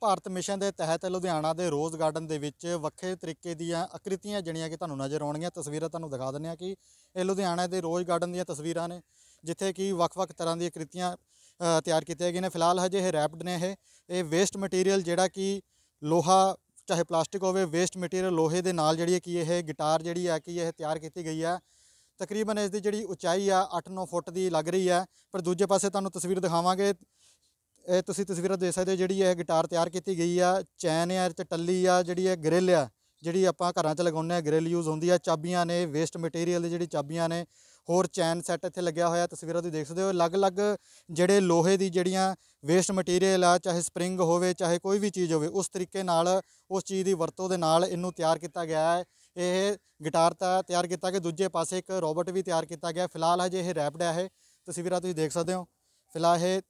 Bharat mission ਦੇ ਤਹਿਤ ਲੁਧਿਆਣਾ ਦੇ ਰੋਜ਼ ਗਾਰਡਨ ਦੇ ਵਿੱਚ ਵੱਖਰੇ ਤਰੀਕੇ ਦੀਆਂ ਆਕ੍ਰਿਤੀਆਂ ਜਿਹੜੀਆਂ ਕਿ ਤੁਹਾਨੂੰ ਨਜ਼ਰ ਆਉਣਗੀਆਂ ਤਸਵੀਰਾਂ ਤੁਹਾਨੂੰ ਦਿਖਾ ਦਿੰਦੇ ਆ ਕਿ ਇਹ ਲੁਧਿਆਣਾ ਦੇ ਰੋਜ਼ ਗਾਰਡਨ ਦੀਆਂ ਤਸਵੀਰਾਂ ਨੇ ਜਿੱਥੇ ਕਿ ਵੱਖ-ਵੱਖ ਤਰ੍ਹਾਂ ਦੀਆਂ ਆਕ੍ਰਿਤੀਆਂ ਤਿਆਰ ਕੀਤੀਆਂ ਗਈਆਂ ਨੇ ਫਿਲਹਾਲ ਹਜੇ ਇਹ ਰੈਪਡ ਨੇ ਇਹ ਇਹ ਵੇਸਟ ਮਟੀਰੀਅਲ ਜਿਹੜਾ ਕਿ ਲੋਹਾ ਚਾਹੇ ਪਲਾਸਟਿਕ ਹੋਵੇ ਵੇਸਟ ਮਟੀਰੀਅਲ ਲੋਹੇ ਦੇ ਨਾਲ ਜਿਹੜੀ ਕਿ ਇਹ ਗਿਟਾਰ ਜਿਹੜੀ ਆ ਕਿ ਇਹ ਤਿਆਰ ਕੀਤੀ ਗਈ ਆ ਤਕਰੀਬਨ ਇਸ ਦੀ ਜਿਹੜੀ ਉਚਾਈ ਆ 8-9 ਫੁੱਟ ਦੀ ਲੱਗ ਰਹੀ ਆ ਪਰ ਦੂਜੇ ਪਾਸੇ ਤੁਹਾਨੂੰ ਤਸਵੀਰ ਦਿਖਾਵਾਂਗੇ ਇਹ ਤੁਸੀਂ ਤਸਵੀਰਾਂ ਦੇਖ ਸਕਦੇ ਹੋ ਜਿਹੜੀ ਇਹ ਗਿਟਾਰ ਤਿਆਰ ਕੀਤੀ ਗਈ ਆ ਚੈਨ ਆ ਤੇ ਟੱਲੀ ਆ ਜਿਹੜੀ ਇਹ ਗ੍ਰਿਲ ਆ ਜਿਹੜੀ ਆਪਾਂ ਘਰਾਂ 'ਚ ਲਗਾਉਂਦੇ ਆ ਗ੍ਰਿਲ ਯੂਜ਼ ਹੁੰਦੀ ਆ ਚਾਬੀਆਂ ਨੇ ਵੇਸਟ ਮਟੀਰੀਅਲ ਦੀ ਜਿਹੜੀ ਚਾਬੀਆਂ ਨੇ ਹੋਰ ਚੈਨ ਸੈੱਟ ਇੱਥੇ ਲੱਗਿਆ ਹੋਇਆ ਤਸਵੀਰਾਂ ਤੁਸੀਂ ਦੇਖ ਸਕਦੇ ਹੋ ਅਲੱਗ-ਅਲੱਗ ਜਿਹੜੇ ਲੋਹੇ ਦੀ ਜਿਹੜੀਆਂ ਵੇਸਟ ਮਟੀਰੀਅਲ ਆ ਚਾਹੇ ਸਪ੍ਰਿੰਗ ਹੋਵੇ ਚਾਹੇ ਕੋਈ ਵੀ ਚੀਜ਼ ਹੋਵੇ ਉਸ ਤਰੀਕੇ ਨਾਲ ਉਸ ਚੀਜ਼ ਦੀ ਵਰਤੋਂ ਦੇ ਨਾਲ ਇਹਨੂੰ ਤਿਆਰ ਕੀਤਾ ਗਿਆ ਹੈ ਇਹ ਗਿਟਾਰ ਤਾਂ ਤਿਆਰ ਕੀਤਾ ਕਿ ਦੂਜੇ ਪਾਸੇ ਇੱਕ ਰੋਬੋਟ ਵੀ ਤਿਆਰ ਕੀਤਾ ਗਿਆ ਫਿਲਹਾਲ ਹਜੇ ਇਹ ਰੈਪਡ ਹੈ ਤਸਵੀਰਾਂ ਤੁਸੀਂ ਦੇਖ ਸਕਦੇ ਹੋ ਫਿਲਹਾਲ ਇਹ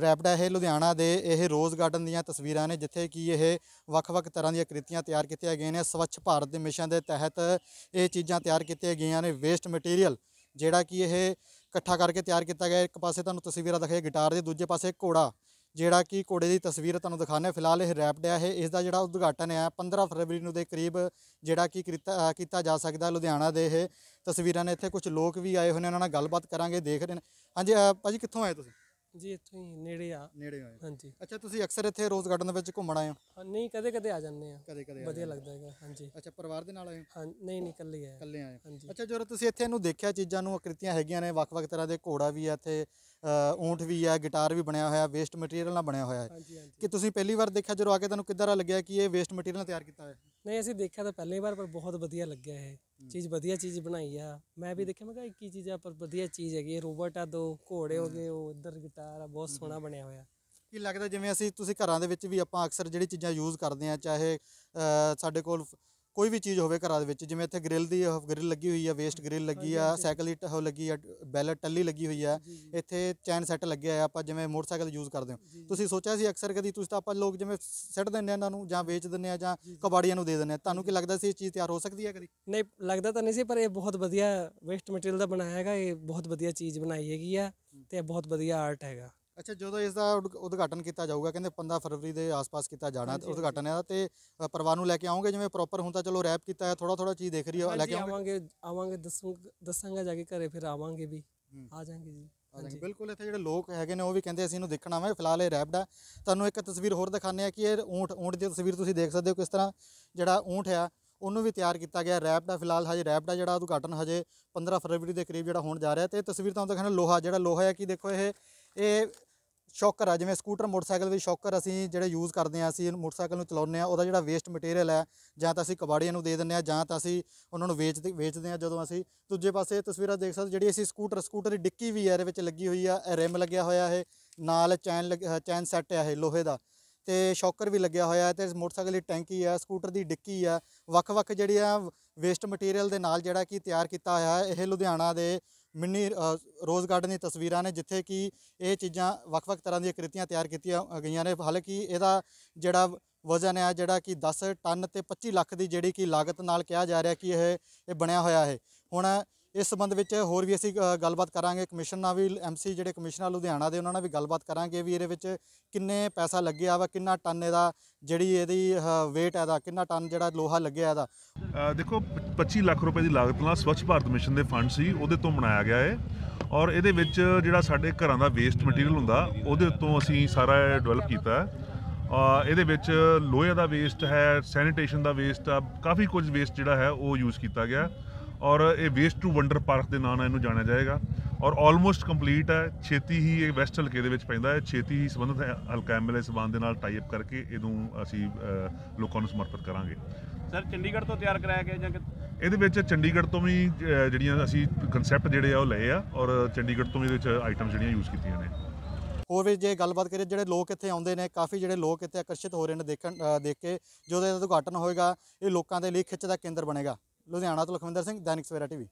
ਰੈਪਡ ਹੈ ਲੁਧਿਆਣਾ ਦੇ ਇਹ ਰੋਜ਼ ਗਾਰਡਨ ਦੀਆਂ ਤਸਵੀਰਾਂ ਨੇ ਜਿੱਥੇ ਕਿ ਇਹ ਵੱਖ-ਵੱਖ ਤਰ੍ਹਾਂ ਦੀਆਂ ਕ੍ਰਿਤੀਆਂ ਤਿਆਰ ਕੀਤੀਆਂ ਗਈਆਂ ਨੇ ਸਵੱਛ ਭਾਰਤ ਦੇ ਮਿਸ਼ਨ ਦੇ ਤਹਿਤ ਇਹ ਚੀਜ਼ਾਂ ਤਿਆਰ ਕੀਤੀਆਂ ਗਈਆਂ ਨੇ ਵੇਸਟ ਮਟੀਰੀਅਲ ਜਿਹੜਾ ਕਿ ਇਹ ਇਕੱਠਾ ਕਰਕੇ ਤਿਆਰ ਕੀਤਾ ਗਿਆ ਇੱਕ ਪਾਸੇ ਤੁਹਾਨੂੰ ਤਸਵੀਰਾਂ ਦਿਖਾਈ ਗਿਟਾਰ ਦੇ ਦੂਜੇ ਪਾਸੇ ਘੋੜਾ ਜਿਹੜਾ ਕਿ ਘੋੜੇ ਦੀ ਤਸਵੀਰ ਤੁਹਾਨੂੰ ਦਿਖਾਣੇ ਫਿਲਹਾਲ ਇਹ ਰੈਪਡ ਹੈ ਇਸ ਦਾ ਜਿਹੜਾ ਉਦਘਾਟਨ ਹੈ 15 ਫਰਵਰੀ ਨੂੰ ਦੇ ਕਰੀਬ ਜਿਹੜਾ ਕਿ ਕੀਤਾ ਜਾ ਸਕਦਾ ਲੁਧਿਆਣਾ ਦੇ ਇਹ ਤਸਵੀਰਾਂ ਨੇ ਇੱਥੇ ਕੁਝ ਲੋਕ ਵੀ ਆਏ ਹੋਏ ਨੇ ਉਹਨਾਂ ਨਾਲ ਗੱਲਬਾਤ ਕਰਾਂਗੇ ਦੇਖ ਰਹੇ ਨੇ ਹਾਂਜੀ ਭਾਜੀ ਕਿੱਥੋਂ ਆਏ ਤੁਸੀਂ ਜੀ ਇੱਥੋਂ ਹੀ ਨੇੜੇ ਆ ਨੇੜੇ ਆ ਹਾਂਜੀ ਅੱਛਾ ਤੁਸੀਂ ਅਕਸਰ ਇੱਥੇ ਰੋਜ਼ ਗਾਰਡਨ ਵਿੱਚ ਘੁੰਮਣ ਆਏ ਹੋ ਨਹੀਂ ਕਦੇ ਕਦੇ ਆ ਜਾਂਦੇ ਆ ਕਦੇ ਕਦੇ ਵਧੀਆ ਲੱਗਦਾ ਹੈਗਾ ਹਾਂਜੀ ਅੱਛਾ ਪਰਿਵਾਰ ਦੇ ਨਾਲ ਆਏ ਹਾਂ ਨਹੀਂ ਨਹੀਂ ਇਕੱਲੇ ਆਏ ਇਕੱਲੇ ਆਏ ਹਾਂਜੀ ਅੱਛਾ ਜਦੋਂ ਤੁਸੀਂ ਇੱਥੇ ਇਹਨੂੰ ਦੇਖਿਆ ਚੀਜ਼ਾਂ ਨੂੰ ਆਕ੍ਰਿਤੀਆਂ ਹੈਗੀਆਂ ਨੇ ਵੱਖ-ਵੱਖ ਤਰ੍ਹਾਂ ਦੇ ਘੋੜਾ ਵੀ ਆ ਇੱਥੇ ਊਂਠ ਵੀ ਆ ਗਿਟਾਰ ਵੀ ਬਣਿਆ ਹੋਇਆ ਵੇਸਟ ਮਟੀਰੀਅਲ ਨਾਲ ਬਣਿਆ ਹੋਇਆ ਹੈ ਕਿ ਤੁਸੀਂ ਪਹਿਲੀ ਵਾਰ ਦੇਖਿਆ ਜਦੋਂ ਆ ਕੇ ਤੁਹਾਨੂੰ ਕਿੱਦਾਂ ਲੱਗਿਆ ਕਿ ਇਹ ਵੇਸਟ ਮਟੀਰੀਅਲ ਨਾਲ ਤਿਆਰ ਕੀਤਾ ਹੋਇਆ ਨਹੀਂ ਅਸੀਂ ਦੇਖਿਆ ਤਾਂ ਪਹਿਲੀ ਵਾਰ ਪਰ ਬਹੁਤ ਵਧੀਆ ਲੱਗਿਆ ਹੈ ਚੀਜ਼ ਵਧੀਆ ਚੀਜ਼ ਬਣਾਈ ਆ ਮੈਂ ਵੀ ਦੇਖਿਆ ਮੈਂ ਕਿਹਾ ਕੀ ਚੀਜ਼ ਆ ਪਰ ਵਧੀਆ ਚੀਜ਼ ਹੈਗੀ ਰੋਬੋਟ ਆ ਦੋ ਘੋੜੇ ਹੋ ਗਏ ਉਹ ਇੱਧਰ ਗਿਟਾਰ ਆ ਬਹੁਤ ਸੋਹਣਾ ਬਣਿਆ ਹੋਇਆ ਕੀ ਲੱਗਦਾ ਜਿਵੇਂ ਅਸੀਂ ਤੁਸੀਂ ਘਰਾਂ ਦੇ ਵਿੱਚ ਵੀ ਆਪਾਂ ਅਕਸਰ ਜਿਹੜੀ ਚੀਜ਼ਾਂ ਯੂਜ਼ ਕਰਦੇ ਆ ਚਾਹੇ ਸਾਡੇ ਕੋਲ ਕੋਈ ਵੀ ਚੀਜ਼ ਹੋਵੇ ਘਰਾਂ ਦੇ ਵਿੱਚ ਜਿਵੇਂ ਇੱਥੇ ਗ੍ਰਿਲ ਦੀ ਗ੍ਰਿਲ ਲੱਗੀ ਹੋਈ ਆ ਵੇਸਟ ਗ੍ਰਿਲ ਲੱਗੀ ਆ ਸਾਈਕਲ ਹਿੱਟ ਹੋ ਲੱਗੀ ਆ ਬੈਲਟ ਟੱਲੀ ਲੱਗੀ ਹੋਈ ਆ ਇੱਥੇ ਚੈਨ ਸੈੱਟ ਲੱਗਿਆ ਆ ਆਪਾਂ ਜਿਵੇਂ ਮੋਟਰਸਾਈਕਲ ਯੂਜ਼ ਕਰਦੇ ਹਾਂ ਤੁਸੀਂ ਸੋਚਿਆ ਸੀ ਅਕਸਰ ਕਦੀ ਤੁਸੀਂ ਤਾਂ ਆਪਾਂ ਲੋਕ ਜਿਵੇਂ ਸਿੱਟ ਦਿੰਦੇ ਆ ਇਹਨਾਂ ਨੂੰ ਜਾਂ ਵੇਚ ਦਿੰਦੇ ਆ ਜਾਂ ਕਬਾੜੀਆਂ ਨੂੰ ਦੇ ਦਿੰਦੇ ਆ ਤੁਹਾਨੂੰ ਕੀ ਲੱਗਦਾ ਸੀ ਇਹ ਚੀਜ਼ ਤਿਆਰ ਹੋ ਸਕਦੀ ਹੈ ਕਦੀ ਨਹੀਂ ਲੱਗਦਾ ਤਾਂ ਨਹੀਂ ਸੀ ਪਰ ਇਹ ਬਹੁਤ ਵਧੀਆ ਵੇਸਟ ਮਟੀਰੀਅਲ ਦਾ ਬਣਾਇਆ ਹੈਗਾ ਇਹ ਬਹੁਤ ਵਧੀਆ ਚੀਜ਼ ਬਣਾਈ ਹੈਗੀ ਆ ਤੇ ਇਹ ਬਹੁਤ ਵਧੀਆ ਆਰਟ ਹੈਗਾ ਅੱਛਾ ਜਦੋਂ ਇਸ ਦਾ ਉਦਘਾਟਨ ਕੀਤਾ ਜਾਊਗਾ ਕਹਿੰਦੇ 15 ਫਰਵਰੀ ਦੇ ਆਸ-ਪਾਸ ਕੀਤਾ ਜਾਣਾ ਤੇ ਉਦਘਾਟਨ ਇਹਦਾ ਤੇ ਅ, ਪਰਿਵਾਰ ਨੂੰ ਲੈ ਕੇ ਆਉਂਗੇ ਜਿਵੇਂ ਪ੍ਰੋਪਰ ਹੁਣ ਤਾਂ ਚਲੋ ਰੈਪ ਕੀਤਾ ਹੈ ਥੋੜਾ ਥੋੜਾ ਚੀਜ਼ ਦੇਖ ਰਹੀ ਹੈ ਲੈ ਕੇ ਆਵਾਂਗੇ ਆਵਾਂਗੇ ਦੱਸਾਂਗਾ ਜਾ ਕੇ ਘਰੇ ਫਿਰ ਆਵਾਂਗੇ ਵੀ ਆ ਜਾਾਂਗੇ ਜੀ ਹਾਂਜੀ ਬਿਲਕੁਲ ਇੱਥੇ ਜਿਹੜੇ ਲੋਕ ਹੈਗੇ ਨੇ ਉਹ ਵੀ ਕਹਿੰਦੇ ਅਸੀਂ ਇਹਨੂੰ ਦੇਖਣਾ ਵਾ ਫਿਲਹਾਲ ਇਹ ਰੈਪਡ ਆ ਤੁਹਾਨੂੰ ਇੱਕ ਤਸਵੀਰ ਹੋਰ ਦਿਖਾਉਂਦੇ ਆ ਕਿ ਇਹ ਊਂਠ ਊਂਠ ਦੀ ਤਸਵੀਰ ਤੁਸੀਂ ਦੇਖ ਸਕਦੇ ਹੋ ਕਿਸ ਤਰ੍ਹਾਂ ਜਿਹੜਾ ਊਂਠ ਆ ਉਹਨੂੰ ਵੀ ਤਿਆਰ ਕੀਤਾ ਗਿਆ ਰੈਪਡ ਆ ਫਿਲਹਾਲ ਹਜੇ ਰੈਪਡ ਆ ਜਿਹੜਾ ਉਦਘਾਟਨ ਹਜੇ 15 ਫਰਵਰੀ ਦੇ ਕਰੀਬ ਜਿਹੜਾ ਹੋਣ ਜਾ ਰਿਹਾ ਤੇ ਇਹ ਤਸਵੀਰ ਤੁਹਾਨੂੰ ਦਿਖਾਉਣਾ ਲੋਹਾ ਜਿਹੜਾ ਲੋਹਾ ਹੈ ਕੀ ਦੇਖੋ ਇਹ ਇਹ ਸ਼ੌਕਰ ਆ ਜਿਵੇਂ ਸਕੂਟਰ ਮੋਟਰਸਾਈਕਲ ਵੀ ਸ਼ੌਕਰ ਅਸੀਂ ਜਿਹੜੇ ਯੂਜ਼ ਕਰਦੇ ਆ ਅਸੀਂ ਮੋਟਰਸਾਈਕਲ ਨੂੰ ਚਲਾਉਂਦੇ ਆ ਉਹਦਾ ਜਿਹੜਾ ਵੇਸਟ ਮਟੀਰੀਅਲ ਹੈ ਜਾਂ ਤਾਂ ਅਸੀਂ ਕਬਾੜੀਆਂ ਨੂੰ ਦੇ ਦਿੰਦੇ ਆ ਜਾਂ ਤਾਂ ਅਸੀਂ ਉਹਨਾਂ ਨੂੰ ਵੇਚ ਵੇਚਦੇ ਆ ਜਦੋਂ ਅਸੀਂ ਦੂਜੇ ਪਾਸੇ ਤਸਵੀਰਾਂ ਦੇਖ ਸਕਦੇ ਜਿਹੜੀ ਅਸੀਂ ਸਕੂਟਰ ਸਕੂਟਰ ਦੀ ਡਿੱਕੀ ਵੀ ਆ ਇਹਦੇ ਵਿੱਚ ਲੱਗੀ ਹੋਈ ਆ ਰਿਮ ਲੱਗਿਆ ਹੋਇਆ ਇਹ ਨਾਲ ਚੈਨ ਚੈਨ ਸੈੱਟ ਆ ਇਹ ਲੋਹੇ ਦਾ ਤੇ ਸ਼ੌਕਰ ਵੀ ਲੱਗਿਆ ਹੋਇਆ ਤੇ ਮੋਟਰਸਾਈਕਲ ਦੀ ਟੈਂਕੀ ਆ ਸਕੂਟਰ ਦੀ ਡਿੱਕੀ ਆ ਵੱਖ-ਵੱਖ ਜਿਹੜੀ ਆ ਵੇਸਟ ਮਟੀਰੀਅਲ ਦੇ ਨਾਲ ਜਿਹੜਾ ਕੀ ਤਿਆਰ ਕੀਤਾ ਹੋਇਆ ਇਹ ਲੁਧਿਆਣਾ ਦੇ ਮਿੰਨੀ ਰੋਜ਼ ਗਾਰਡਨ ਦੀ ਤਸਵੀਰਾਂ ਨੇ ਜਿੱਥੇ ਕਿ ਇਹ ਚੀਜ਼ਾਂ ਵੱਖ-ਵੱਖ ਤਰ੍ਹਾਂ ਦੀਆਂ ਕ੍ਰਿਤੀਆਂ ਤਿਆਰ ਕੀਤੀਆਂ ਗਈਆਂ ਨੇ ਹਾਲਾਂਕਿ ਇਹਦਾ ਜਿਹੜਾ ਵਜ਼ਨ ਹੈ ਜਿਹੜਾ ਕਿ 10 ਟਨ ਤੇ 25 ਲੱਖ ਦੀ ਜਿਹੜੀ ਕਿ ਲਾਗਤ ਨਾਲ ਕਿਹਾ ਜਾ ਰਿਹਾ ਕਿ ਇਹ ਇਹ ਬਣਿਆ ਹੋਇਆ ਹੈ ਹੁਣ ਇਸ ਸੰਬੰਧ ਵਿੱਚ ਹੋਰ ਵੀ ਅਸੀਂ ਗੱਲਬਾਤ ਕਰਾਂਗੇ ਕਮਿਸ਼ਨ ਨਾਲ ਵੀ ਐਮਸੀ ਜਿਹੜੇ ਕਮਿਸ਼ਨਰ ਲੁਧਿਆਣਾ ਦੇ ਉਹਨਾਂ ਨਾਲ ਵੀ ਗੱਲਬਾਤ ਕਰਾਂਗੇ ਵੀ ਇਹਦੇ ਵਿੱਚ ਕਿੰਨੇ ਪੈਸਾ ਲੱਗਿਆ ਵਾ ਕਿੰਨਾ ਟਨ ਇਹਦਾ ਜਿਹੜੀ ਇਹਦੀ weight ਹੈ ਦਾ ਕਿੰਨਾ ਟਨ ਜਿਹੜਾ ਲੋਹਾ ਲੱਗਿਆ ਇਹਦਾ ਦੇਖੋ 25 ਲੱਖ ਰੁਪਏ ਦੀ ਲਾਗਤ ਨਾਲ ਸਵੱਛ ਭਾਰਤ ਮਿਸ਼ਨ ਦੇ ਫੰਡ ਸੀ ਉਹਦੇ ਤੋਂ ਬਣਾਇਆ ਗਿਆ ਹੈ ਔਰ ਇਹਦੇ ਵਿੱਚ ਜਿਹੜਾ ਸਾਡੇ ਘਰਾਂ ਦਾ ਵੇਸਟ ਮਟੀਰੀਅਲ ਹੁੰਦਾ ਉਹਦੇ ਤੋਂ ਅਸੀਂ ਸਾਰਾ ਡਿਵੈਲਪ ਕੀਤਾ ਇਹਦੇ ਵਿੱਚ ਲੋਹੇ ਦਾ ਵੇਸਟ ਹੈ ਸੈਨੀਟੇਸ਼ਨ ਦਾ ਵੇਸਟ ਆ ਕਾਫੀ ਕੁਝ ਵੇਸਟ ਜਿਹੜਾ ਹੈ ਉਹ ਯੂਜ਼ ਕੀਤਾ ਗਿਆ ਔਰ ਇਹ ਵੇਸਟ ਟੂ ਵੰਡਰ ਪਾਰਕ ਦੇ ਨਾਮ ਨਾਲ ਇਹਨੂੰ ਜਾਣਿਆ ਜਾਏਗਾ ਔਰ ਆਲਮੋਸਟ ਕੰਪਲੀਟ ਹੈ ਛੇਤੀ ਹੀ ਇਹ ਵੈਸਟ ਹਲਕੇ ਦੇ ਵਿੱਚ ਪੈਂਦਾ ਹੈ ਛੇਤੀ ਹੀ ਸੰਬੰਧਿਤ ਹਲਕਾ ਐਮਐਲਏ ਸਬੰਧ ਦੇ ਨਾਲ ਟਾਈ ਅਪ ਕਰਕੇ ਇਹਨੂੰ ਅਸੀਂ ਲੋਕਾਂ ਨੂੰ ਸਮਰਪਿਤ ਕਰਾਂਗੇ ਸਰ ਚੰਡੀਗੜ੍ਹ ਤੋਂ ਤਿਆਰ ਕਰਾਇਆ ਗਿਆ ਜਾਂ ਇਹਦੇ ਵਿੱਚ ਚੰਡੀਗੜ੍ਹ ਤੋਂ ਵੀ ਜਿਹੜੀਆਂ ਅਸੀਂ ਕਨਸੈਪਟ ਜਿਹੜੇ ਆ ਉਹ ਲਏ ਆ ਔਰ ਚੰਡੀਗੜ੍ਹ ਤੋਂ ਵੀ ਇਹਦੇ ਵਿੱਚ ਆਈਟਮ ਜਿਹੜੀਆਂ ਯੂਜ਼ ਕੀਤੀਆਂ ਨੇ ਹੋਰ ਵੀ ਜੇ ਗੱਲਬਾਤ ਕਰੀਏ ਜਿਹੜੇ ਲੋਕ ਇੱਥੇ ਆਉਂਦੇ ਨੇ ਕਾਫੀ ਜਿਹੜੇ ਲੋਕ ਇੱਥੇ ਆਕਰਸ਼ਿਤ ਹੋ ਰਹੇ ਨੇ ਦੇਖਣ ਦੇਖ ਕੇ ਜਦੋਂ ਇਹਦਾ ਉਦਘਾਟਨ ਹੋਏਗਾ ਇਹ ਲੋਕਾਂ ਦੇ ਲਈ ਖਿੱਚ ਦਾ ਕੇਂਦਰ ਬਣੇਗਾ ਲੁਧਿਆਣਾ ਤੋਂ ਲਖਵਿੰਦਰ ਸਿੰਘ ਦੈਨਿਕ ਸਵੇਰਾ ਟੀਵੀ